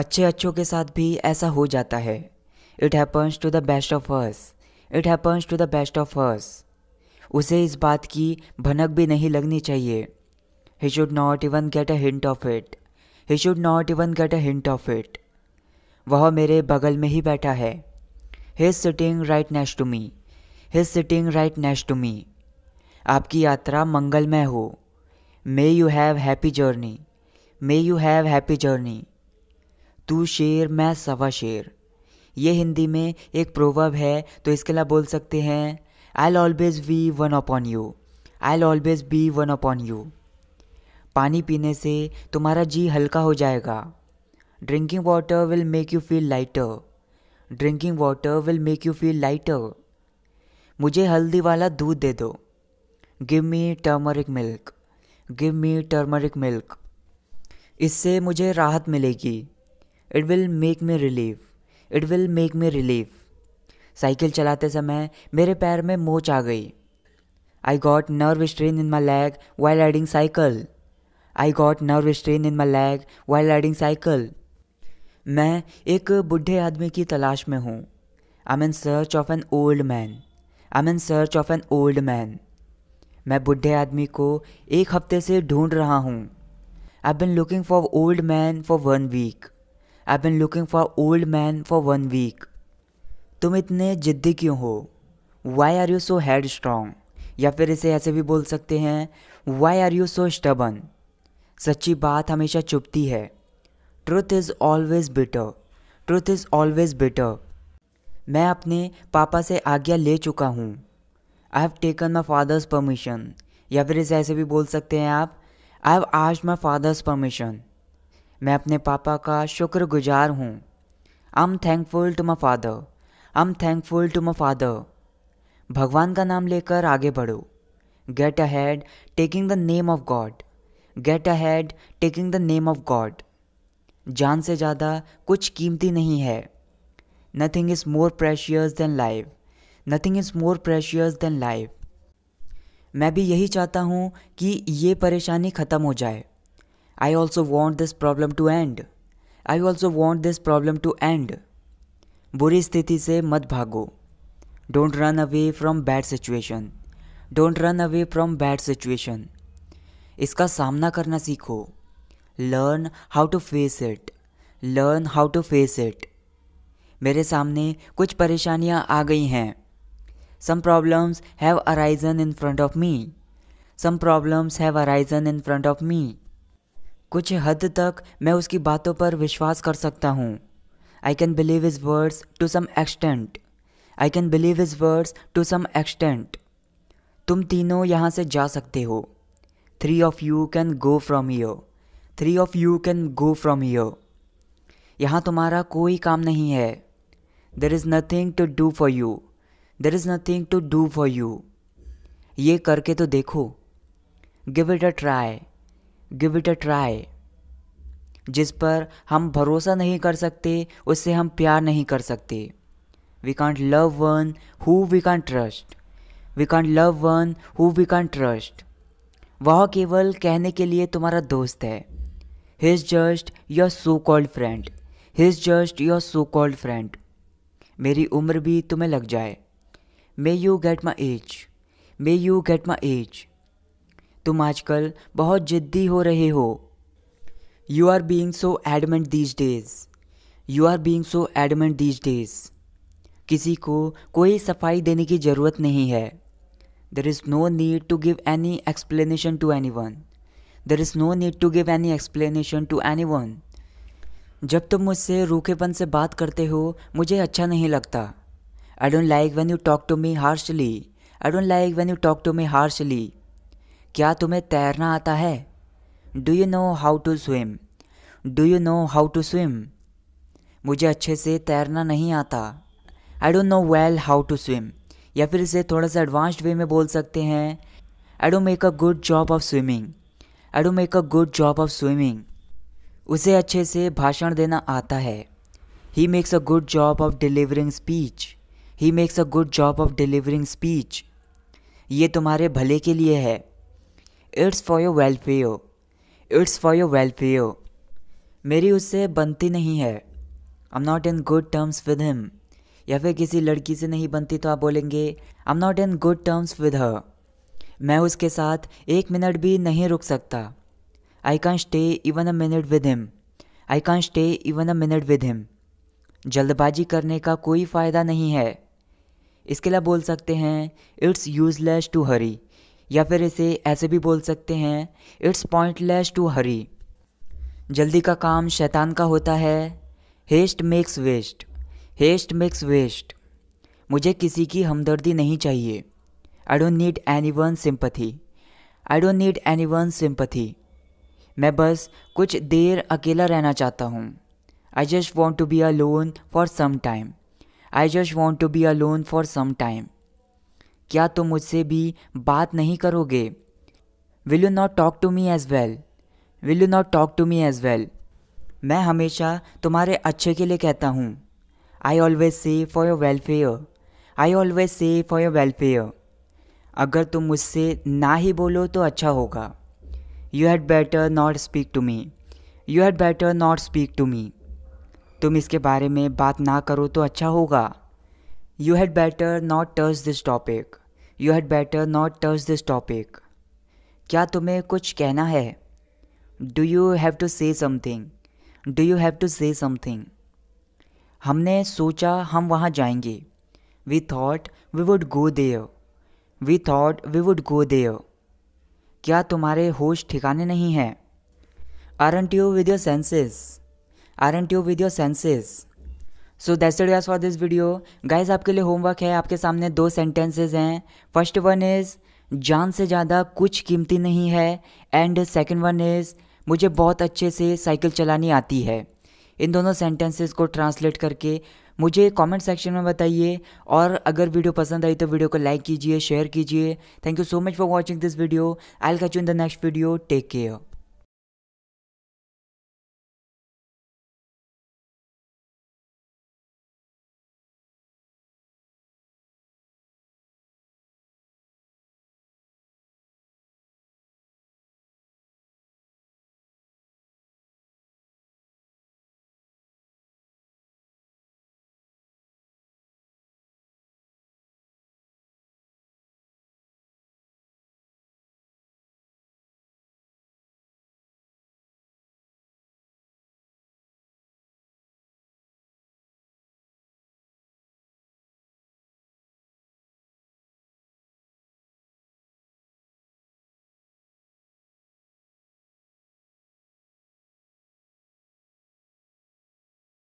अच्छे अच्छों के साथ भी ऐसा हो जाता है it happens to the best of us it happens to the best of us उसे इस बात की भनक भी नहीं लगनी चाहिए he should not even get a hint of it he should not even get a hint of it वह मेरे बगल में ही बैठा है he is sitting right next to me he is sitting right next to me आपकी यात्रा मंगलमय हो मे you have happy journey may you have happy journey तू शेर मैं सवा शेर ये हिंदी में एक प्रोवर्ब है तो इसके लिए बोल सकते हैं I always be one upon you I always be one upon you पानी पीने से तुम्हारा जी हल्का हो जाएगा drinking water will make you feel lighter drinking water will make you feel lighter मुझे हल्दी वाला दूध दे दो give me turmeric milk give me turmeric milk इससे मुझे राहत मिलेगी it will make me relieve it will make me relieve cycle चलाते समय मेरे पैर में मोच आ गई I got nerve strain in my leg while riding cycle I got nerve strain in my leg while riding cycle मैं एक बुढ़े आदमी की तलाश में हूँ I am in search of an old man I am in search of an old man मैं बुढ़े आदमी को एक हफ्ते से ढूंढ रहा हूँ I been looking for old man for one week I been looking for old man for one week तुम इतने जिद्दी क्यों हो why are you so headstrong या फिर इसे ऐसे भी बोल सकते हैं why are you so stubborn सच्ची बात हमेशा चुपती है truth is always better truth is always better मैं अपने पापा से आज्ञा ले चुका हूँ I have taken my father's permission या फिर इसे ऐसे भी बोल सकते हैं आप आई हैव आज माई फादर्स परमिशन मैं अपने पापा का शुक्रगुजार हूँ I am thankful to my father I am thankful to my father भगवान का नाम लेकर आगे बढ़ो get ahead taking the name of God get ahead taking the name of God जान से ज़्यादा कुछ कीमती नहीं है nothing is more precious than life nothing is more precious than life मैं भी यही चाहता हूँ कि ये परेशानी ख़त्म हो जाए I also want this problem to end. I also want this problem to end. बुरी स्थिति से मत भागो don't run away from bad situation don't run away from bad situation इसका सामना करना सीखो learn how to face it learn how to face it मेरे सामने कुछ परेशानियाँ आ गई हैं some problems have arisen in front of me some problems have arisen in front of me कुछ हद तक मैं उसकी बातों पर विश्वास कर सकता हूँ I can believe his words to some extent I can believe his words to some extent तुम तीनों यहाँ से जा सकते हो three of you can go from yo three of you can go from yo यहाँ तुम्हारा कोई काम नहीं है there is nothing to do for you there is nothing to do for you ये करके तो देखो give it a try give it a try जिस पर हम भरोसा नहीं कर सकते उससे हम प्यार नहीं कर सकते we can't love one who we can't trust we can't love one who we can't trust वह केवल कहने के लिए तुम्हारा दोस्त है he is just your so called friend he is just your so called friend मेरी उम्र भी तुम्हें लग जाए may you get my age may you get my age तुम आजकल बहुत जिद्दी हो रहे हो you are being so adamant these days you are being so adamant these days किसी को कोई सफाई देने की ज़रूरत नहीं है there is no need to give any explanation to anyone there is no need to give any explanation to anyone जब तुम मुझसे रूखेपन से बात करते हो मुझे अच्छा नहीं लगता I don't like when you talk to me harshly I don't like when you talk to me harshly क्या तुम्हें तैरना आता है do you know how to swim do you know how to swim मुझे अच्छे से तैरना नहीं आता I don't know well how to swim या फिर इसे थोड़ा सा एडवांस्ड वे में बोल सकते हैं I don't make a good job of swimming I don't make a good job of swimming उसे अच्छे से भाषण देना आता है he makes a good job of delivering speech he makes a good job of delivering speech ये तुम्हारे भले के लिए है it's for your welfare it's for your welfare मेरी उससे बनती नहीं है I am not in good terms with him या फिर किसी लड़की से नहीं बनती तो आप बोलेंगे I am not in good terms with her मैं उसके साथ एक मिनट भी नहीं रुक सकता I can stay even a minute with him I can stay even a minute with him जल्दबाजी करने का कोई फ़ायदा नहीं है इसके लिए बोल सकते हैं इट्स यूजलेस टू हरी या फिर इसे ऐसे भी बोल सकते हैं इट्स पॉइंटलेस टू हरी जल्दी का काम शैतान का होता है haste makes waste haste makes waste मुझे किसी की हमदर्दी नहीं चाहिए I don't need anyone sympathy I don't need anyone sympathy मैं बस कुछ देर अकेला रहना चाहता हूँ I just want to be alone for some time I just want to be alone for some time क्या तुम मुझसे भी बात नहीं करोगे will you not talk to me as well will you not talk to me as well मैं हमेशा तुम्हारे अच्छे के लिए कहता हूँ I always say for your welfare I always say for your welfare अगर तुम मुझसे ना ही बोलो तो अच्छा होगा you had better not speak to me you had better not speak to me तुम इसके बारे में बात ना करो तो अच्छा होगा you had better not touch this topic you had better not touch this topic क्या तुम्हें कुछ कहना है do you have to say something do you have to say something हमने सोचा हम वहाँ जाएंगे we thought we would go there we thought we would go there क्या तुम्हारे होश ठिकाने नहीं हैं aren't you with your senses aren't you with your senses so that's it for this video guys आपके लिए homework है आपके सामने दो सेंटेंसेज हैं फर्स्ट वन इज़ जान से ज़्यादा कुछ कीमती नहीं है एंड सेकेंड वन इज़ मुझे बहुत अच्छे से साइकिल चलानी आती है इन दोनों सेंटेंसेस को ट्रांसलेट करके मुझे कमेंट सेक्शन में बताइए और अगर वीडियो पसंद आई तो वीडियो को लाइक कीजिए शेयर कीजिए thank you so much for watching this video I catch you in the next video take care